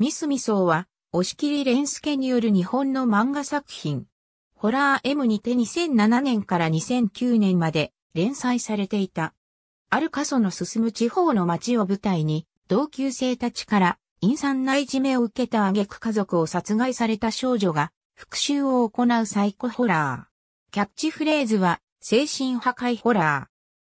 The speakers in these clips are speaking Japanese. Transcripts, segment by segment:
ミスミソウは、押切蓮介による日本の漫画作品。ホラー M にて2007年から2009年まで連載されていた。ある過疎の進む地方の街を舞台に、同級生たちから陰惨ないじめを受けた挙句家族を殺害された少女が復讐を行うサイコホラー。キャッチフレーズは、精神破壊ホラ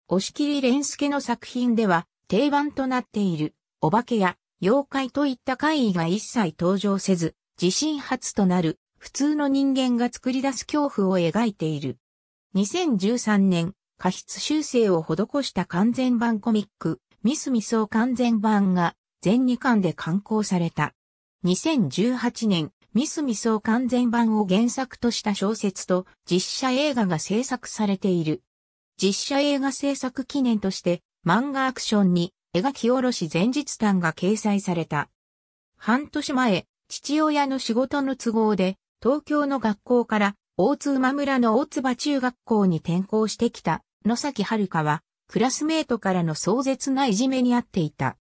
ー。押切蓮介の作品では定番となっている、お化けや妖怪といった怪異が一切登場せず、自震初となる普通の人間が作り出す恐怖を描いている。2013年、過失修正を施した完全版コミック、ミスミソー完全版が全2巻で刊行された。2018年、ミスミソー完全版を原作とした小説と実写映画が制作されている。実写映画制作記念として漫画アクションに描き下ろし前日譚が掲載された。半年前、父親の仕事の都合で、東京の学校から大津馬村の大津場中学校に転校してきた野崎遥は、クラスメートからの壮絶ないじめにあっていた。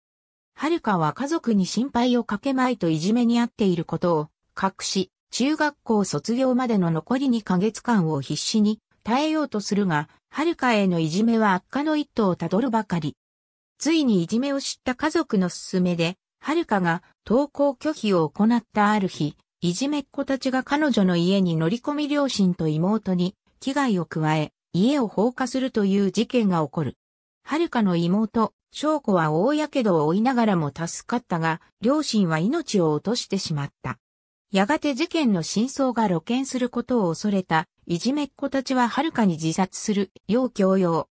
遥は家族に心配をかけまいといじめにあっていることを隠し、中学校卒業までの残り2ヶ月間を必死に耐えようとするが、遥へのいじめは悪化の一途をたどるばかり。ついにいじめを知った家族の勧めで、遥かが登校拒否を行ったある日、いじめっ子たちが彼女の家に乗り込み両親と妹に危害を加え、家を放火するという事件が起こる。遥かの妹、翔子は大やけどを負いながらも助かったが、両親は命を落としてしまった。やがて事件の真相が露見することを恐れた、いじめっ子たちは遥かに自殺する、よう強要。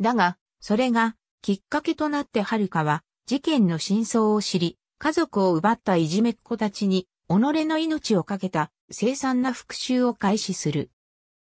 だが、それが、きっかけとなって遥は事件の真相を知り、家族を奪ったいじめっ子たちに、己の命をかけた凄惨な復讐を開始する。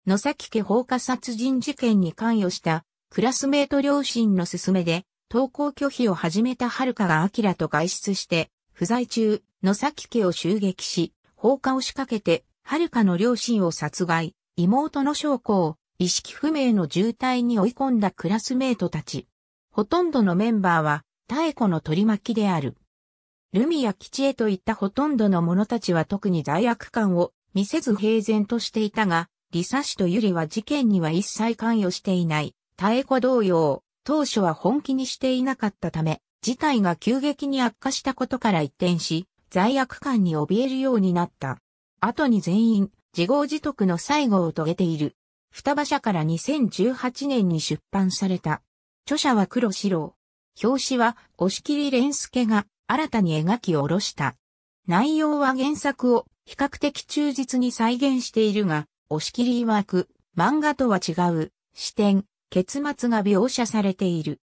野崎家放火殺人事件に関与したクラスメート両親の勧めで登校拒否を始めた遥が明と外出して不在中野崎家を襲撃し放火を仕掛けて遥の両親を殺害、妹の将校を意識不明の重体に追い込んだクラスメートたち。ほとんどのメンバーは、太古の取り巻きである。ルミや吉江といったほとんどの者たちは特に罪悪感を見せず平然としていたが、リサ氏とユリは事件には一切関与していない。太鼓同様、当初は本気にしていなかったため、事態が急激に悪化したことから一転し、罪悪感に怯えるようになった。後に全員、自業自得の最後を遂げている。双葉社から2018年に出版された著者は黒四郎。表紙は押切蓮介が新たに描き下ろした。内容は原作を比較的忠実に再現しているが、押切曰く漫画とは違う視点、結末が描写されている。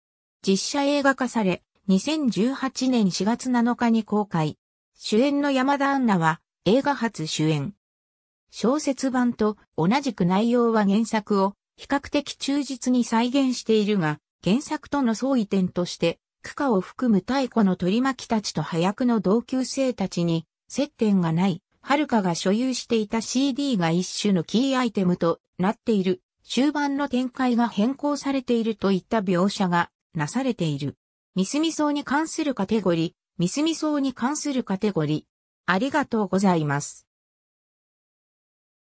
実写映画化され、2018年4月7日に公開。主演の山田杏奈は映画初主演。小説版と同じく内容は原作を比較的忠実に再現しているが、原作との相違点として、区下を含む太古の取り巻きたちと早くの同級生たちに接点がない、はるかが所有していた CD が一種のキーアイテムとなっている、終盤の展開が変更されているといった描写がなされている。ミスミソウに関するカテゴリー、ミスミソウに関するカテゴリー。ありがとうございます。